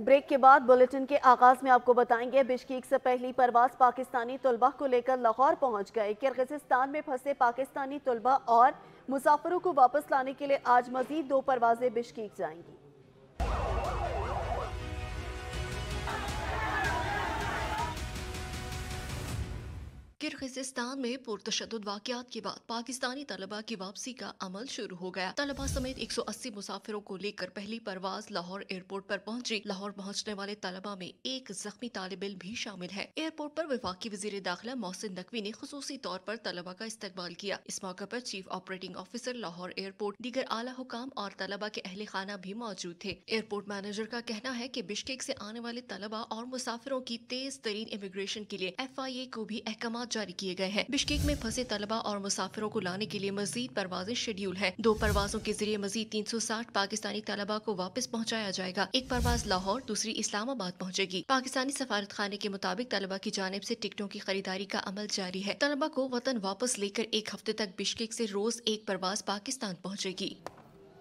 break के बाद bulletin के आगाज में आपको बताएंगे बिश्कीक से पहली परवाज पाकिस्तानी तलबा को लेकर लाहौर पहुंच गए किर्गिस्तान में फंसे पाकिस्तानी तलबा और मुसाफिरों को वापस लाने के लिए आज मजीद दो परवाजें बिश्कीक जाएंगी मुतासर खिस्तान में पुरतशद वाकत के बाद पाकिस्तानी तलबा की वापसी का अमल शुरू हो गया तलबा समेत 180 मुसाफिरों को लेकर पहली परवाज लाहौर एयरपोर्ट पर पहुंची लाहौर पहुंचने वाले तलबा में एक जख्मी तालब इल भी शामिल है एयरपोर्ट पर विफाकी वजीर दाखिला मोहसिन नकवी ने खसूसी तौर पर तलबा का इस्तेमाल किया इस मौके पर chief operating officer Lahore airport दीगर आला हुकाम और तलबा के अहल खाना भी मौजूद थे एयरपोर्ट मैनेजर का कहना है की बिश्केक ऐसी आने वाले तलबा और मुसाफिरों की तेज तरीन इमिग्रेशन के लिए एफ आई ए को भी अहकाम जारी किए गए हैं बिश्केक में फंसे तलबा और मुसाफिरों को लाने के लिए मजीद परवाजें शेड्यूल है दो परवाजों के जरिए मजीद तीन सौ साठ पाकिस्तानी तलबा को वापस पहुँचाया जाएगा एक परवाज लाहौर दूसरी इस्लामाबाद पहुँचेगी पाकिस्तानी सफारत खाने के मुताबिक तलबा की जानब ऐसी टिकटों की खरीदारी का अमल जारी है तलबा को वतन वापस लेकर एक हफ्ते तक बिश्केक ऐसी रोज एक परवाज पाकिस्तान पहुँचेगी